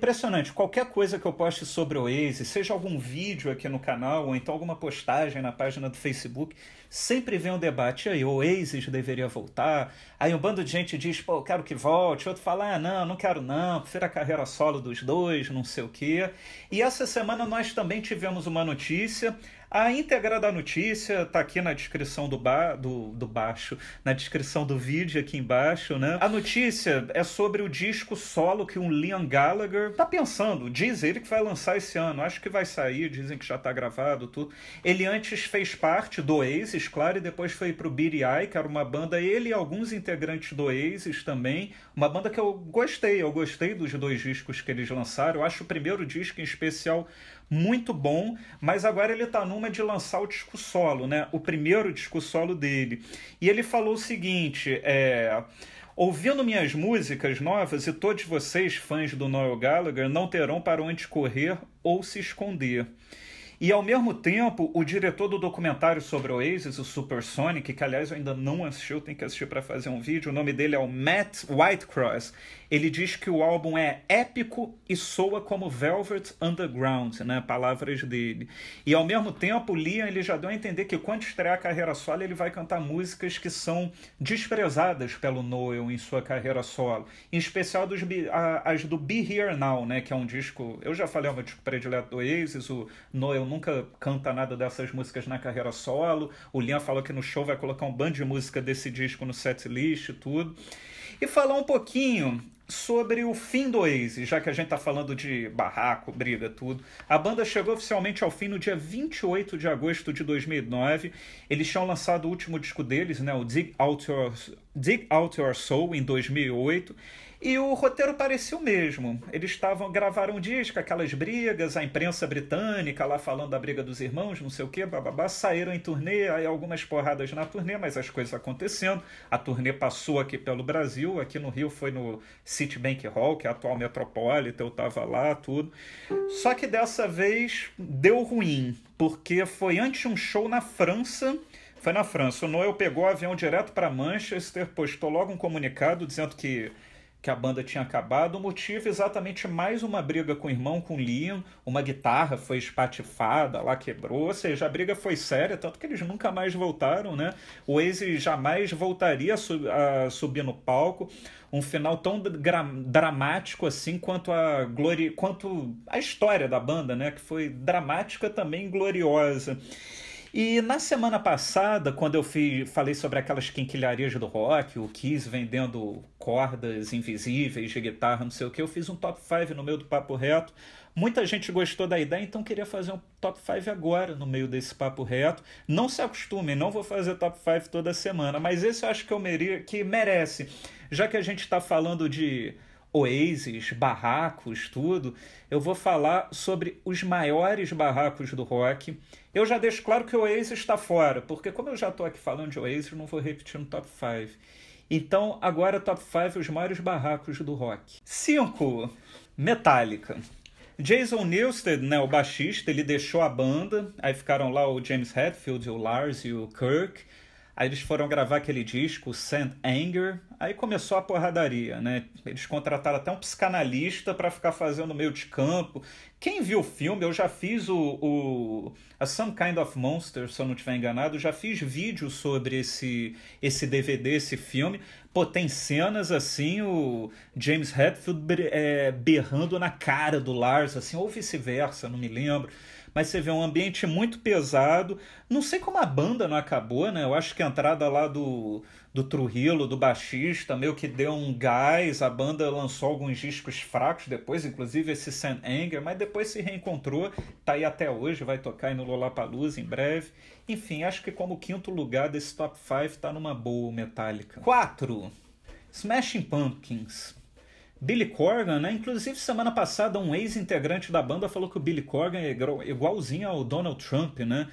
Impressionante, qualquer coisa que eu poste sobre o Waze, seja algum vídeo aqui no canal ou então alguma postagem na página do Facebook, sempre vem um debate aí, o Waze deveria voltar. Aí um bando de gente diz, pô, eu quero que volte, outro fala, ah, não, não quero não, prefiro a carreira solo dos dois, não sei o quê. E essa semana nós também tivemos uma notícia a íntegra da notícia tá aqui na descrição do, ba do, do baixo, na descrição do vídeo aqui embaixo, né? A notícia é sobre o disco solo que um Liam Gallagher tá pensando, diz ele que vai lançar esse ano, acho que vai sair, dizem que já tá gravado, tudo. Ele antes fez parte do Oasis, claro, e depois foi pro BDI, que era uma banda, ele e alguns integrantes do Oasis também, uma banda que eu gostei, eu gostei dos dois discos que eles lançaram, eu acho o primeiro disco em especial muito bom, mas agora ele tá num uma de lançar o disco solo, né? O primeiro disco solo dele. E ele falou o seguinte: é, ouvindo minhas músicas novas, e todos vocês, fãs do Noel Gallagher, não terão para onde correr ou se esconder. E ao mesmo tempo, o diretor do documentário sobre o Oasis, o Supersonic, que aliás eu ainda não assisti, eu tenho que assistir para fazer um vídeo, o nome dele é o Matt Whitecross. Ele diz que o álbum é épico e soa como Velvet Underground, né? Palavras dele. E ao mesmo tempo, Liam ele já deu a entender que quando estrear a carreira solo, ele vai cantar músicas que são desprezadas pelo Noel em sua carreira solo, em especial dos, a, as do Be Here Now, né? Que é um disco, eu já falei, é o meu disco predileto do Oasis, o Noel nunca canta nada dessas músicas na carreira solo. O Liam falou que no show vai colocar um bando de música desse disco no set list e tudo. E falar um pouquinho sobre o fim do Oasis, já que a gente está falando de barraco, briga, tudo. A banda chegou oficialmente ao fim no dia 28 de agosto de 2009. Eles tinham lançado o último disco deles, né, o Dig Out Your, Dig Out Your Soul, em 2008. E o roteiro parecia o mesmo. Eles estavam gravaram um disco, aquelas brigas, a imprensa britânica lá falando da briga dos irmãos, não sei o que, bababá, saíram em turnê, aí algumas porradas na turnê, mas as coisas acontecendo. A turnê passou aqui pelo Brasil, aqui no Rio foi no Citibank Hall, que é a atual Metropolitan, eu estava lá, tudo. Só que dessa vez deu ruim, porque foi antes de um show na França, foi na França. O Noel pegou o avião direto para Manchester, postou logo um comunicado dizendo que que a banda tinha acabado. O motivo é exatamente mais uma briga com o irmão, com o Liam. Uma guitarra foi espatifada, lá quebrou. Ou seja, a briga foi séria, tanto que eles nunca mais voltaram, né? O Waze jamais voltaria a, sub, a, subir no palco. Um final tão dramático assim quanto a glori quanto a história da banda, né? Que foi dramática também gloriosa. E na semana passada, quando eu fui, falei sobre aquelas quinquilharias do rock, o Kiss vendendo cordas invisíveis de guitarra, não sei o que, eu fiz um top 5 no meio do papo reto. Muita gente gostou da ideia, então queria fazer um top 5 agora no meio desse papo reto. Não se acostumem, não vou fazer top 5 toda semana, mas esse eu acho que eu mere... que merece, já que a gente está falando de oasis, barracos, tudo. Eu vou falar sobre os maiores barracos do rock. Eu já deixo claro que o Oasis está fora, porque como eu já estou aqui falando de Oasis, não vou repetir no top 5. Então, agora top 5 os maiores barracos do rock. 5. Metallica. Jason Newsted, né, o baixista, ele deixou a banda, aí ficaram lá o James Hetfield, o Lars e o Kirk. Aí eles foram gravar aquele disco, Sand Anger, aí começou a porradaria, né? Eles contrataram até um psicanalista para ficar fazendo meio de campo. Quem viu o filme, eu já fiz o, o a Some Kind of Monster, se eu não estiver enganado, já fiz vídeo sobre esse, esse DVD, esse filme. Pô, tem cenas assim, o James Hetfield eh, berrando na cara do Lars, assim, ou vice-versa, não me lembro mas você vê um ambiente muito pesado. Não sei como a banda não acabou, né? Eu acho que a entrada lá do, do Trujillo, do baixista, meio que deu um gás. A banda lançou alguns discos fracos depois, inclusive esse Sam Anger, mas depois se reencontrou, tá aí até hoje, vai tocar aí no Lollapalooza em breve. Enfim, acho que como quinto lugar desse top 5 tá numa boa Metallica. 4. Smashing Pumpkins. Billy Corgan, né? Inclusive, semana passada, um ex-integrante da banda falou que o Billy Corgan é igualzinho ao Donald Trump, né?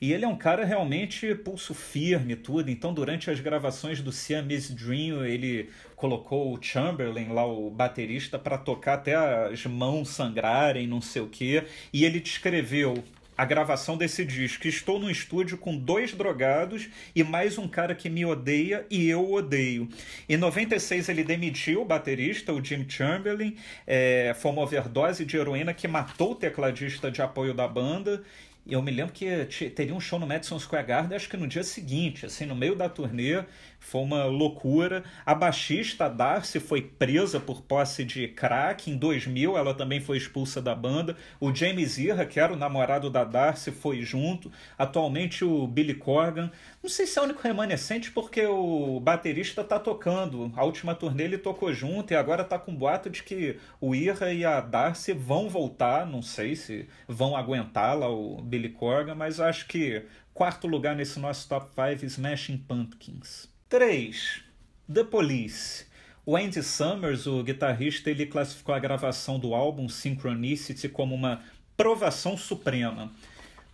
E ele é um cara realmente pulso firme tudo. Então, durante as gravações do Siamese Dream, ele colocou o Chamberlain, lá o baterista, para tocar até as mãos sangrarem, não sei o quê. E ele descreveu a gravação desse disco. Estou no estúdio com dois drogados e mais um cara que me odeia e eu odeio. Em 96 ele demitiu o baterista, o Jim Chamberlain, é, foi uma overdose de heroína que matou o tecladista de apoio da banda e eu me lembro que teria um show no Madison Square Garden, acho que no dia seguinte, assim, no meio da turnê, foi uma loucura. A baixista Darcy foi presa por posse de crack. Em 2000, ela também foi expulsa da banda. O James Irra, que era o namorado da Darcy, foi junto. Atualmente, o Billy Corgan. Não sei se é o único remanescente, porque o baterista tá tocando. A última turnê ele tocou junto e agora tá com boato de que o Irra e a Darcy vão voltar. Não sei se vão aguentar lá o Billy Corgan, mas acho que quarto lugar nesse nosso top 5 Smashing Pumpkins. 3. The Police. O Andy Summers, o guitarrista, ele classificou a gravação do álbum Synchronicity como uma provação suprema.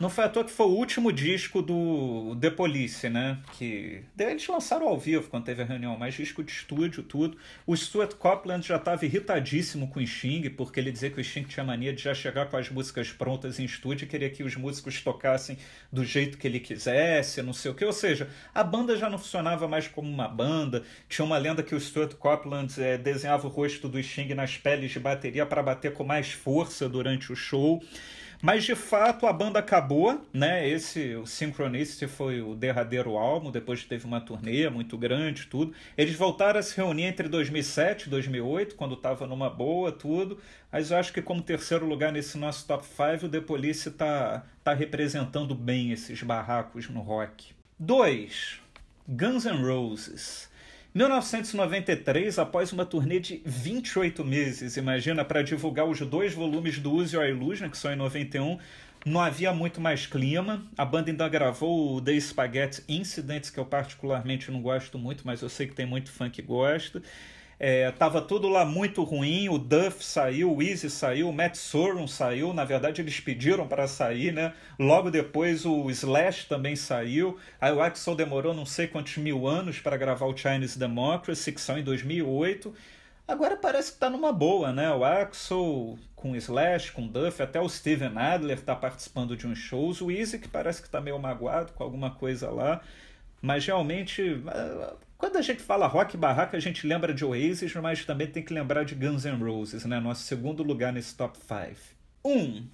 Não foi à toa que foi o último disco do The Police, né? Que eles lançaram ao vivo quando teve a reunião, mas disco de estúdio, tudo. O Stuart Copeland já estava irritadíssimo com o Sting, porque ele dizia que o Sting tinha mania de já chegar com as músicas prontas em estúdio e queria que os músicos tocassem do jeito que ele quisesse, não sei o que. Ou seja, a banda já não funcionava mais como uma banda. Tinha uma lenda que o Stuart Copeland é, desenhava o rosto do Sting nas peles de bateria para bater com mais força durante o show. Mas de fato a banda acabou, né? Esse o Synchronicity foi o derradeiro álbum, depois teve uma turnê muito grande, tudo. Eles voltaram a se reunir entre 2007 e 2008, quando estava numa boa, tudo. Mas eu acho que como terceiro lugar nesse nosso top 5, o The Police tá tá representando bem esses barracos no rock. 2. Guns N' Roses. 1993, após uma turnê de 28 meses, imagina, para divulgar os dois volumes do Use Your Illusion, que são em 91, não havia muito mais clima. A banda ainda gravou o The Spaghetti Incidents, que eu particularmente não gosto muito, mas eu sei que tem muito fã que gosta. É, tava tudo lá muito ruim, o Duff saiu, o Easy saiu, o Matt Sorum saiu, na verdade eles pediram para sair, né? Logo depois o Slash também saiu, aí o Axel demorou não sei quantos mil anos para gravar o Chinese Democracy, que são em 2008. Agora parece que tá numa boa, né? O Axel com o Slash, com o Duff, até o Steven Adler tá participando de uns shows, o Easy que parece que tá meio magoado com alguma coisa lá, mas realmente ah, quando a gente fala rock barraca, a gente lembra de Oasis, mas também tem que lembrar de Guns N' Roses, né? Nosso segundo lugar nesse top 5. 1. Um,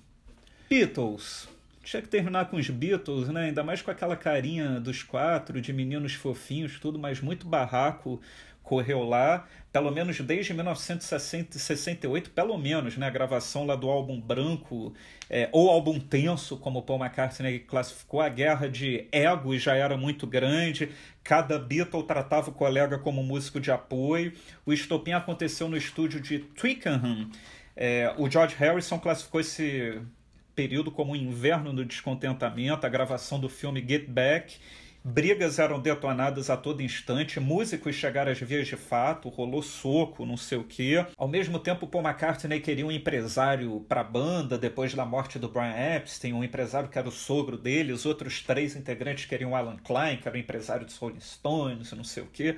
Beatles. Tinha que terminar com os Beatles, né? Ainda mais com aquela carinha dos quatro, de meninos fofinhos, tudo, mas muito barraco correu lá, pelo menos desde 1968, pelo menos, né? A gravação lá do álbum branco, é, ou álbum tenso, como Paul McCartney classificou, a guerra de ego já era muito grande, cada Beatle tratava o colega como músico de apoio. O estopim aconteceu no estúdio de Twickenham. É, o George Harrison classificou esse período como um inverno do descontentamento, a gravação do filme Get Back Brigas eram detonadas a todo instante, músicos chegaram às vias de fato, rolou soco, não sei o quê. Ao mesmo tempo, Paul McCartney queria um empresário para a banda depois da morte do Brian Epstein, um empresário que era o sogro dele, os outros três integrantes queriam Alan Klein, que era o empresário dos Rolling Stones, não sei o quê.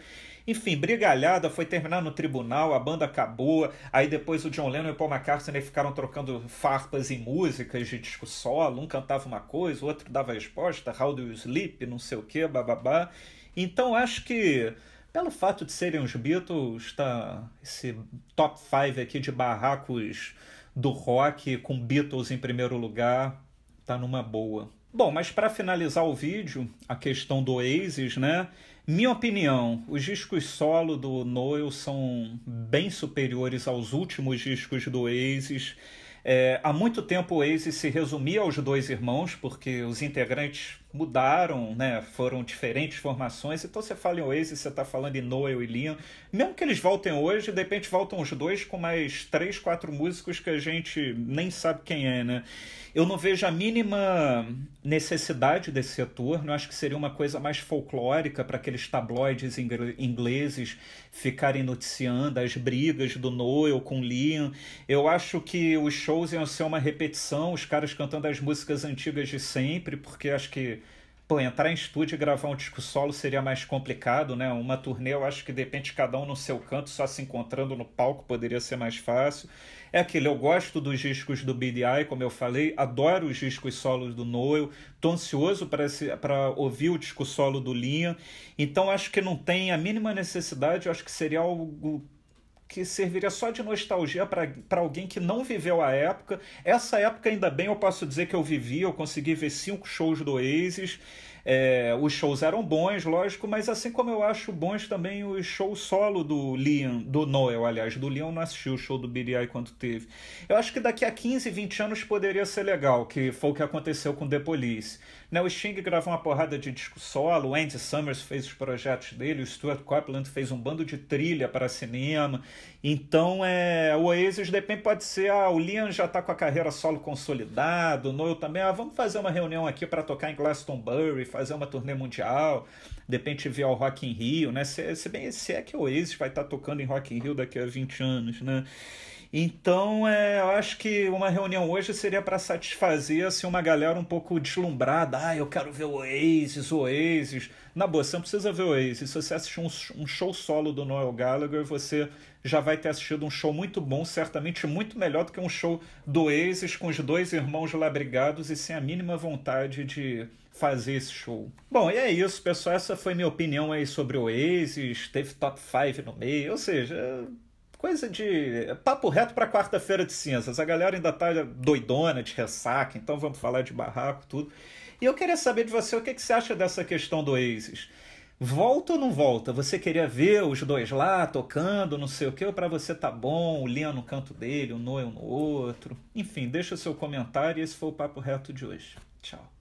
Enfim, brigalhada, foi terminar no tribunal, a banda acabou, aí depois o John Lennon e o Paul McCartney ficaram trocando farpas e músicas de disco solo, um cantava uma coisa, o outro dava resposta, How Do You Sleep, não sei o que, bababá. Então acho que pelo fato de serem os Beatles, tá esse top 5 aqui de barracos do rock com Beatles em primeiro lugar, tá numa boa. Bom, mas para finalizar o vídeo, a questão do Oasis, né? Minha opinião, os discos solo do Noel são bem superiores aos últimos discos do Oasis. É, há muito tempo o Oasis se resumia aos dois irmãos, porque os integrantes mudaram, né? Foram diferentes formações. Então você fala em Oasis, você está falando em Noel e Liam. Mesmo que eles voltem hoje, de repente voltam os dois com mais três, quatro músicos que a gente nem sabe quem é, né? Eu não vejo a mínima necessidade desse retorno. acho que seria uma coisa mais folclórica para aqueles tabloides ingleses ficarem noticiando as brigas do Noel com Liam. Eu acho que os shows iam ser uma repetição, os caras cantando as músicas antigas de sempre, porque acho que pô, entrar em estúdio e gravar um disco solo seria mais complicado, né? Uma turnê, eu acho que de repente cada um no seu canto, só se encontrando no palco, poderia ser mais fácil. É aquilo, eu gosto dos discos do BDI, como eu falei, adoro os discos solos do Noel, tô ansioso para ouvir o disco solo do Linha, então acho que não tem a mínima necessidade, eu acho que seria algo que serviria só de nostalgia para alguém que não viveu a época. Essa época, ainda bem, eu posso dizer que eu vivi, eu consegui ver cinco shows do Oasis. É, os shows eram bons, lógico, mas assim como eu acho bons também os shows solo do Liam, do Noel, aliás, do Liam não assisti o show do Billy quando teve. Eu acho que daqui a 15, 20 anos poderia ser legal, que foi o que aconteceu com The Police. Né, o Sting gravou uma porrada de disco solo, o Andy Summers fez os projetos dele, o Stuart Copeland fez um bando de trilha para cinema. Então, é, o Oasis, depende, pode ser, ah, o Liam já está com a carreira solo consolidado, o Noel também, ah, vamos fazer uma reunião aqui para tocar em Glastonbury, fazer uma turnê mundial, de repente vir ao Rock in Rio, né? Se, é, se bem se é que o Oasis vai estar tá tocando em Rock in Rio daqui a 20 anos, né? Então, é, eu acho que uma reunião hoje seria para satisfazer assim, uma galera um pouco deslumbrada. Ah, eu quero ver o Oasis, o Oasis. Na boa, você não precisa ver o Oasis. Se você assistir um, um show solo do Noel Gallagher, você já vai ter assistido um show muito bom, certamente muito melhor do que um show do Oasis com os dois irmãos lá brigados e sem a mínima vontade de fazer esse show. Bom, e é isso, pessoal. Essa foi minha opinião aí sobre o Oasis. Teve top 5 no meio, ou seja coisa de é, papo reto para quarta-feira de cinzas. A galera ainda tá doidona de ressaca, então vamos falar de barraco, tudo. E eu queria saber de você o que, que você acha dessa questão do Oasis. Volta ou não volta? Você queria ver os dois lá tocando, não sei o que, ou para você tá bom, o Lian no canto dele, o Noel no outro? Enfim, deixa o seu comentário e esse foi o Papo Reto de hoje. Tchau.